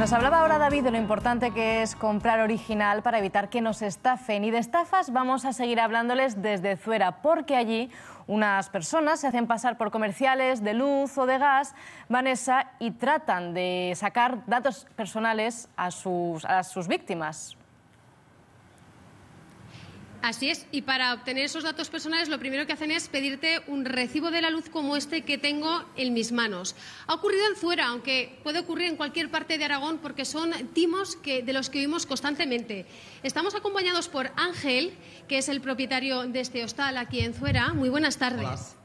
Nos hablaba ahora David de lo importante que es comprar original para evitar que nos estafen. Y de estafas vamos a seguir hablándoles desde Zuera, porque allí unas personas se hacen pasar por comerciales de luz o de gas, Vanessa, y tratan de sacar datos personales a sus, a sus víctimas. Así es, y para obtener esos datos personales lo primero que hacen es pedirte un recibo de la luz como este que tengo en mis manos. Ha ocurrido en Zuera, aunque puede ocurrir en cualquier parte de Aragón porque son timos que, de los que oímos constantemente. Estamos acompañados por Ángel, que es el propietario de este hostal aquí en Zuera. Muy buenas tardes.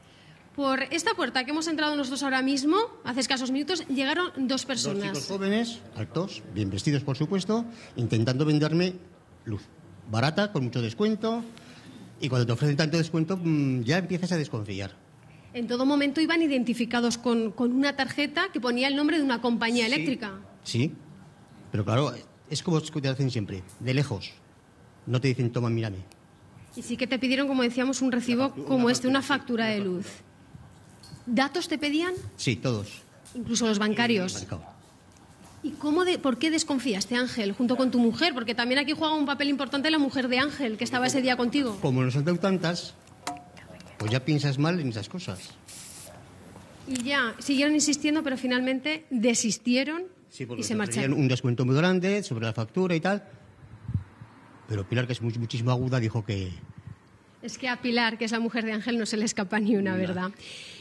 Por esta puerta que hemos entrado nosotros ahora mismo, hace escasos minutos, llegaron dos personas. Dos jóvenes, altos, bien vestidos por supuesto, intentando venderme luz barata, con mucho descuento, y cuando te ofrecen tanto descuento mm, ya empiezas a desconfiar. En todo momento iban identificados con, una tarjeta que ponía el nombre de una compañía eléctrica. Sí, pero claro, es como te hacen siempre, de lejos. No te dicen, toma, mírame. Y sí que te pidieron, como decíamos, un recibo como este, una factura de luz. ¿Datos te pedían? Sí, todos. Incluso los eh, bancarios. ¿Y cómo por qué desconfías Ángel junto con tu mujer? Porque también aquí juega un papel importante la mujer de Ángel, que estaba ese día contigo. Como nos han dado tantas, pues ya piensas mal en esas cosas. Y ya, siguieron insistiendo, pero finalmente desistieron y se marcharon. un descuento muy grande sobre la factura y tal. Pero Pilar, que es muchísimo aguda, dijo que, es que a Pilar, que es la mujer de Ángel, no se le escapa ni una, ¿verdad?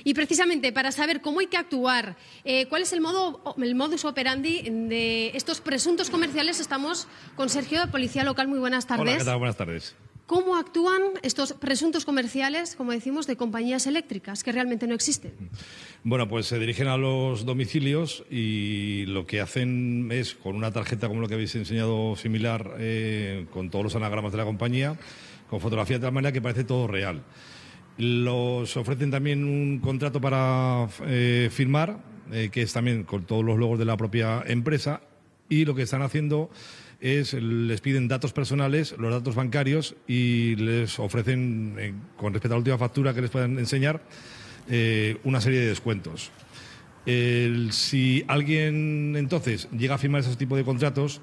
Y precisamente para saber cómo hay que actuar, eh, cuál es el, modo, el modus operandi de estos presuntos comerciales, estamos con Sergio de Policía Local. Muy buenas tardes. Hola, Buenas tardes. ¿Cómo actúan estos presuntos comerciales, como decimos, de compañías eléctricas que realmente no existen? Bueno, pues se dirigen a los domicilios y lo que hacen es, con una tarjeta como lo que habéis enseñado similar, eh, con todos los anagramas de la compañía, fotografía de tal manera que parece todo real. Los ofrecen también un contrato para eh, firmar, eh, que es también con todos los logos de la propia empresa, y lo que están haciendo es les piden datos personales, los datos bancarios y les ofrecen, eh, con respecto a la última factura que les puedan enseñar, una serie de descuentos. si alguien entonces llega a firmar ese tipo de contratos,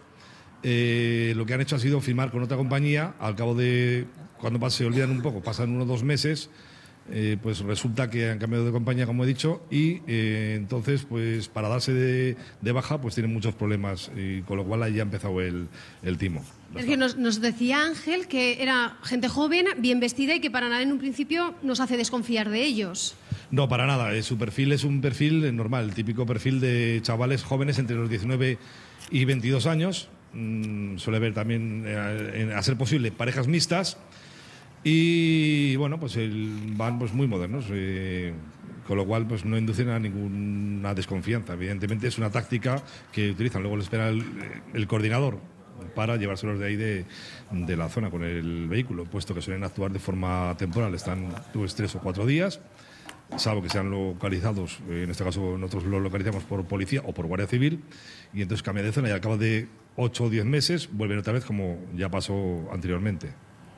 eh, lo que han hecho ha sido firmar con otra compañía, al cabo de, cuando se olvidan un poco, pasan unos dos meses, eh, pues resulta que han cambiado de compañía, como he dicho, y eh, entonces, pues para darse de, baja, pues tienen muchos problemas, y con lo cual ahí ha empezado el, timo. Es que nos, decía Ángel que era gente joven, bien vestida y que para nada en un principio nos hace desconfiar de ellos. No, para nada. su perfil es un perfil normal, el típico perfil de chavales jóvenes entre los 19 y 22 años, Mm, suele haber también, eh, a ser posible, parejas mixtas. Y bueno, pues el, van pues, muy modernos, eh, con lo cual pues no inducen a ninguna desconfianza. Evidentemente es una táctica que utilizan, luego le espera el, coordinador para llevárselos de ahí de, de, la zona con el vehículo, puesto que suelen actuar de forma temporal, están pues, tres o cuatro días salvo que sean localizados, en este caso nosotros los localizamos por policía o por guardia civil, y entonces cambia de zona y al cabo de 8 o 10 meses vuelven otra vez como ya pasó anteriormente.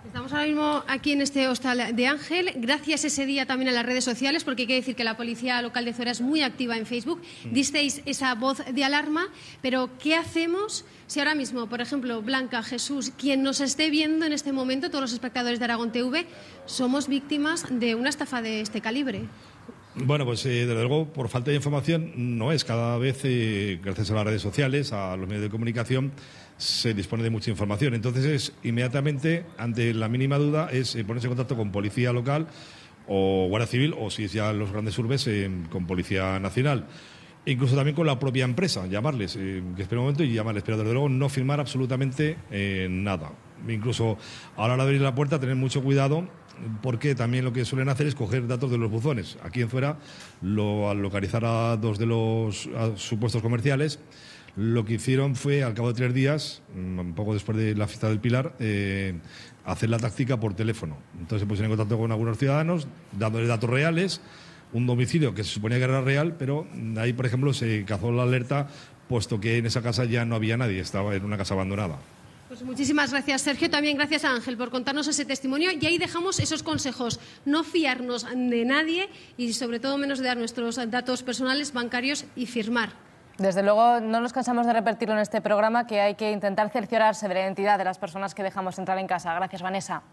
Estamos ahora mismo aquí en este hostal de Ángel. Gracias ese día también a las redes sociales, porque hay que decir que la policía local de Zora es muy activa en Facebook. Mm. Disteis esa voz de alarma, pero ¿qué hacemos si ahora mismo, por ejemplo, Blanca, Jesús, quien nos esté viendo en este momento, todos los espectadores de Aragón TV, somos víctimas de una estafa de este calibre? Bueno, pues eh, desde luego, por falta de información, no es. Cada vez, eh, gracias a las redes sociales, a los medios de comunicación, se dispone de mucha información. Entonces, es, inmediatamente, ante la mínima duda, es eh, ponerse en contacto con policía local o Guardia Civil, o si es ya en los grandes urbes, con Policía Nacional incluso también con la propia empresa, llamarles, eh, que espera un momento y llamarles, pero desde luego no firmar absolutamente eh, nada. Incluso ahora la abrir la puerta, tener mucho cuidado, porque también lo que suelen hacer es coger datos de los buzones. Aquí en fuera, lo, al localizar a dos de los supuestos comerciales, lo que hicieron fue, al cabo de tres días, mm, un poco después de la fiesta del Pilar, eh, hacer la táctica por teléfono. Entonces se pusieron en contacto con algunos ciudadanos, dándoles datos reales un domicilio que se suponía que era real, pero ahí, por ejemplo, se cazó la alerta puesto que en esa casa ya no había nadie, estaba en una casa abandonada. Pues muchísimas gracias, Sergio. También gracias a Ángel por contarnos ese testimonio. Y ahí dejamos esos consejos. No fiarnos de nadie y, sobre todo, menos de dar nuestros datos personales, bancarios y firmar. Desde luego, no nos cansamos de repetirlo en este programa, que hay que intentar cerciorarse de la identidad de las personas que dejamos entrar en casa. Gracias, Vanessa.